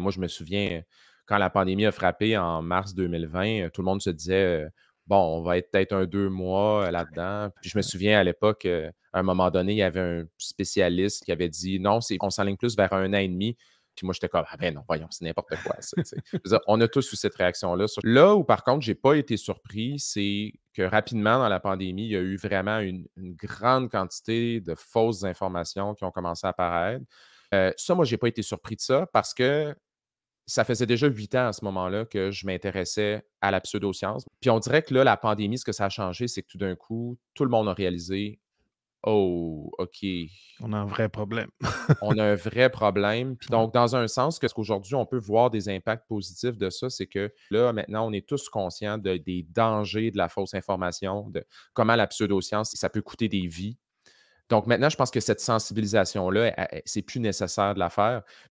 Moi, je me souviens, euh, quand la pandémie a frappé en mars 2020, euh, tout le monde se disait euh, bon, on va être peut-être un deux mois là-dedans. Puis je me souviens à l'époque, à un moment donné, il y avait un spécialiste qui avait dit non, on s'aligne s'enligne plus vers un an et demi. Puis moi, j'étais comme, ah ben non, voyons, c'est n'importe quoi. on a tous eu cette réaction-là. Là où, par contre, je n'ai pas été surpris, c'est que rapidement, dans la pandémie, il y a eu vraiment une, grande quantité de fausses informations qui ont commencé à apparaître. ça, moi, je n'ai pas été surpris de ça parce que ça faisait déjà huit ans à ce moment-là que je m'intéressais à la pseudoscience. Puis on dirait que là, la pandémie, ce que ça a changé, c'est que tout d'un coup, tout le monde a réalisé Oh, OK. On a un vrai problème. on a un vrai problème. donc, dans un sens, qu'est ce qu'aujourd'hui, on peut voir des impacts positifs de ça, c'est que là, maintenant, on est tous conscients des dangers de la fausse information, de comment la pseudoscience, ça peut coûter des vies. Donc maintenant, je pense que cette sensibilisation-là, c'est plus nécessaire de la faire.